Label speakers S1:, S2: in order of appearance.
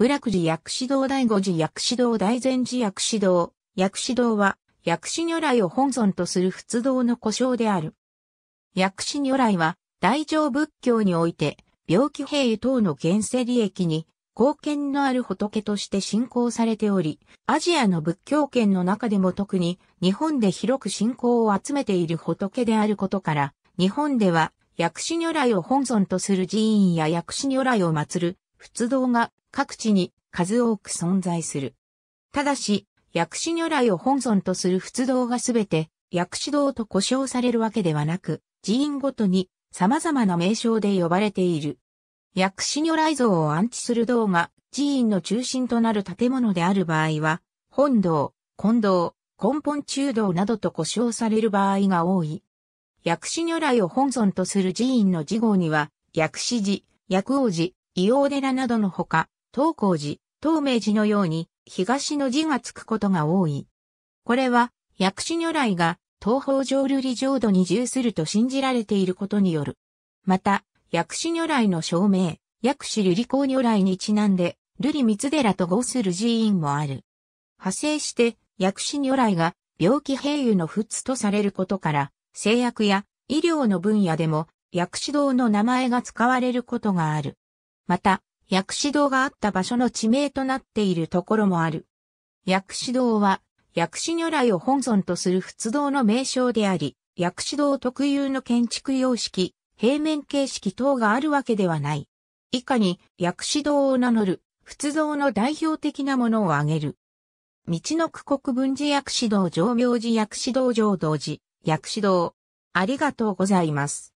S1: 部落寺薬師堂第五寺薬師堂大善寺薬師堂。薬師堂は、薬師如来を本尊とする仏道の故障である。薬師如来は、大乗仏教において、病気平衛等の現世利益に、貢献のある仏として信仰されており、アジアの仏教圏の中でも特に日本で広く信仰を集めている仏であることから、日本では薬師如来を本尊とする寺院や薬師如来を祀る仏道が各地に数多く存在する。ただし、薬師如来を本尊とする仏道がすべて薬師道と呼称されるわけではなく、寺院ごとに様々な名称で呼ばれている。薬師如来像を安置する道が寺院の中心となる建物である場合は、本道、近道、根本中道などと呼称される場合が多い。薬師如来を本尊とする寺院の寺号には、薬師寺、薬王寺、硫黄寺などのほか、東光寺、東明寺のように、東の字がつくことが多い。これは、薬師如来が、東方浄瑠璃浄土に従すると信じられていることによる。また、薬師如来の証明、薬師瑠璃光如来にちなんで、瑠璃光寺と号する寺院もある。派生して、薬師如来が、病気併癒の仏とされることから、製薬や医療の分野でも、薬師堂の名前が使われることがある。また、薬師堂があった場所の地名となっているところもある。薬師堂は、薬師如来を本尊とする仏堂の名称であり、薬師堂特有の建築様式、平面形式等があるわけではない。以下に、薬師堂を名乗る、仏像の代表的なものを挙げる。道の区国分寺薬師堂上明寺薬師堂上道寺、薬師堂。ありがとうございます。